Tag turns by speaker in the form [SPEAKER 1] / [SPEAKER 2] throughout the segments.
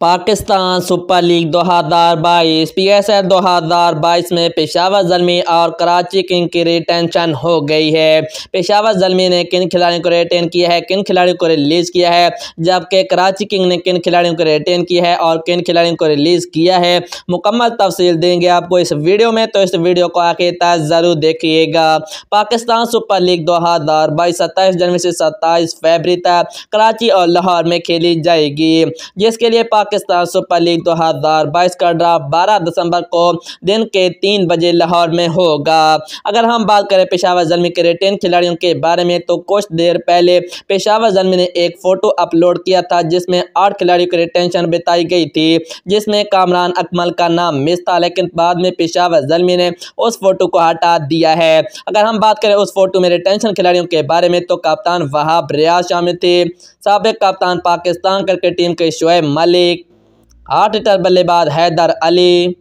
[SPEAKER 1] Pakistan super league दो हज़ार बाईस पी एस एल दो हज़ार बाईस में पेशावर जलमी और कराची किंग की रिटेंशन हो गई है पेशावर जलमी ने किन खिलाड़ियों को रिटेन किया है किन खिलाड़ियों को रिलीज़ किया है जबकि कराची किंग ने किन खिलाड़ियों को रिटेन किया है और किन खिलाड़ियों को रिलीज़ किया है मुकम्मल तफसील देंगे आपको इस वीडियो में तो इस वीडियो को आखिर तक ज़रूर देखिएगा पाकिस्तान सुपर लीग दो हज़ार बाईस सत्ताईस जनवरी से सत्ताईस फेबरी तक कराची और लाहौर में खेली जाएगी जिसके लिए पाकिस्तान सुपर लीग दो हज़ार बाईस का ड्राफ्ट बारह दिसंबर को दिन के तीन बजे लाहौर में होगा अगर हम बात करें पेशावर जलमी के रिटेन खिलाड़ियों के बारे में तो कुछ देर पहले पेशावर जलमी ने एक फ़ोटो अपलोड किया था जिसमें आठ खिलाड़ियों की रिटेंशन बताई गई थी जिसमें कामरान अकमल का नाम मिस था लेकिन बाद में पेशावर जलमी ने उस फोटो को हटा दिया है अगर हम बात करें उस फोटो में रिटेंशन खिलाड़ियों के बारे में तो कप्तान वहाब रियाज शामिल थे सबक कप्तान पाकिस्तान क्रिकेट टीम के शुएब मलिक आठ टर बल्लेबाज Haider Ali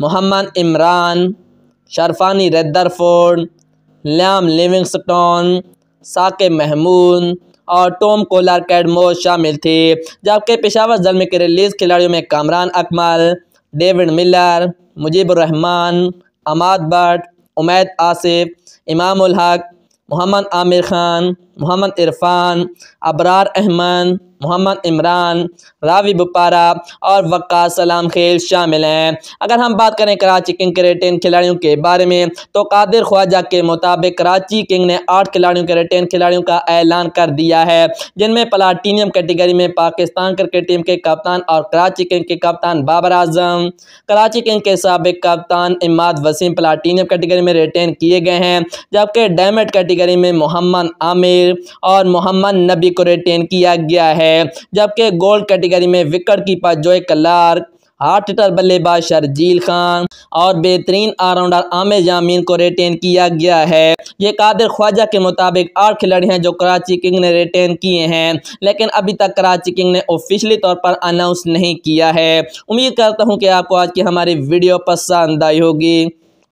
[SPEAKER 1] Mohammad Imran Sherfane Rutherford Liam Livingstone Saqib Mahmood और टॉम कोलर कैडमो शामिल थे जबकि पेशावर जलम के रिलीज खिलाड़ियों में कामरान अकमल डेविड मिलर मुजीबरहमान अमाद भट्ट उमैद आसिफ इमाम हक मोहम्मद आमिर खान मोहम्मद इरफान अबरार अहमद मोहम्मद इमरान रावी बुपारा और वक्का सलाम खेल शामिल हैं अगर हम बात करें कराची किंग के रिटेन खिलाड़ियों के बारे में तो कादिर ख्वाजा के मुताबिक कराची किंग ने आठ खिलाड़ियों के रिटेन खिलाड़ियों का ऐलान कर दिया है जिनमें प्लाटीनियम कैटेगरी में पाकिस्तान क्रिकेट टीम के कप्तान और कराची किंग के कप्तान बाबर आजम कराची किंग के सबक कप्तान इमाद वसीम प्लाटीनियम कैटेगरी में रिटेन किए गए हैं जबकि डायमंड कैटेगरी में मोहम्मद आमिर और मोहम्मद नबी को रिटेन किया गया है है जबकि गोल्ड कैटेगरी में wicket keeper Joe Clarke hard hitter बल्लेबाज शर्जील खान और बेहतरीन ऑलराउंडर आमिर जामीन को रिटेन किया गया है ये कादिर ख्वाजा के मुताबिक आठ खिलाड़ी हैं जो कराची किंग ने रिटेन किए हैं लेकिन अभी तक कराची किंग ने ऑफिशियली तौर पर अनाउंस नहीं किया है उम्मीद करता हूं कि आपको आज की हमारी वीडियो पसंद आई होगी